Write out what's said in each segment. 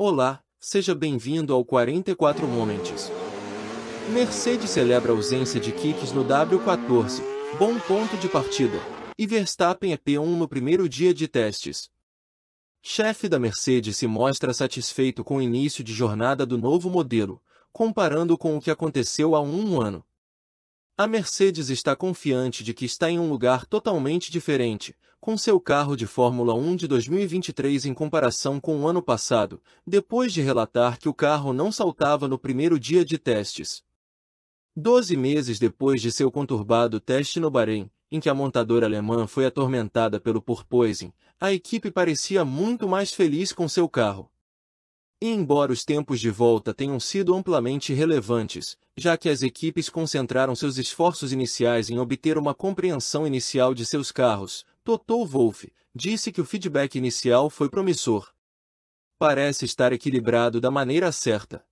Olá, seja bem-vindo ao 44 Moments. Mercedes celebra a ausência de kicks no W14, bom ponto de partida, e Verstappen é P1 no primeiro dia de testes. Chefe da Mercedes se mostra satisfeito com o início de jornada do novo modelo, comparando com o que aconteceu há um ano. A Mercedes está confiante de que está em um lugar totalmente diferente, com seu carro de Fórmula 1 de 2023 em comparação com o ano passado, depois de relatar que o carro não saltava no primeiro dia de testes. Doze meses depois de seu conturbado teste no Bahrein, em que a montadora alemã foi atormentada pelo porpoising, a equipe parecia muito mais feliz com seu carro. E embora os tempos de volta tenham sido amplamente relevantes, já que as equipes concentraram seus esforços iniciais em obter uma compreensão inicial de seus carros, Toto Wolff disse que o feedback inicial foi promissor. Parece estar equilibrado da maneira certa.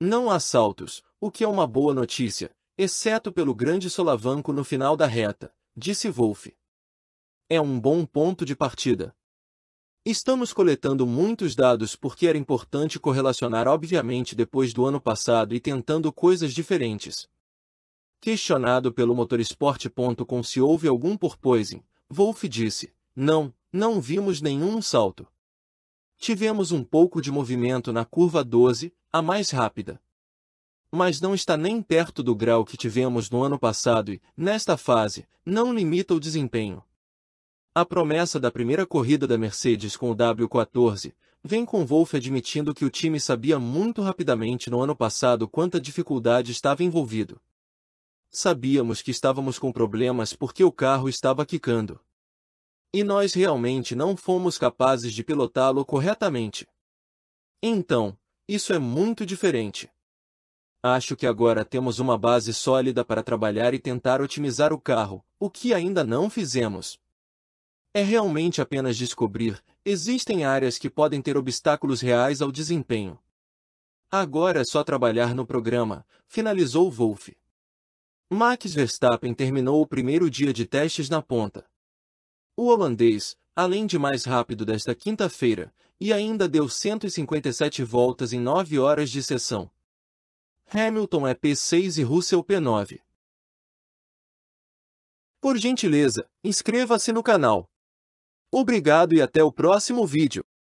Não há saltos, o que é uma boa notícia, exceto pelo grande solavanco no final da reta, disse Wolff. É um bom ponto de partida. Estamos coletando muitos dados porque era importante correlacionar obviamente depois do ano passado e tentando coisas diferentes. Questionado pelo motorsport.com se houve algum porpoising, Wolff disse, não, não vimos nenhum salto. Tivemos um pouco de movimento na curva 12, a mais rápida. Mas não está nem perto do grau que tivemos no ano passado e, nesta fase, não limita o desempenho. A promessa da primeira corrida da Mercedes com o W14 vem com Wolff admitindo que o time sabia muito rapidamente no ano passado quanta dificuldade estava envolvido. Sabíamos que estávamos com problemas porque o carro estava quicando. E nós realmente não fomos capazes de pilotá-lo corretamente. Então, isso é muito diferente. Acho que agora temos uma base sólida para trabalhar e tentar otimizar o carro, o que ainda não fizemos. É realmente apenas descobrir, existem áreas que podem ter obstáculos reais ao desempenho. Agora é só trabalhar no programa, finalizou Wolff. Max Verstappen terminou o primeiro dia de testes na ponta. O holandês, além de mais rápido desta quinta-feira, e ainda deu 157 voltas em 9 horas de sessão. Hamilton é P6 e Russell P9. Por gentileza, inscreva-se no canal. Obrigado e até o próximo vídeo.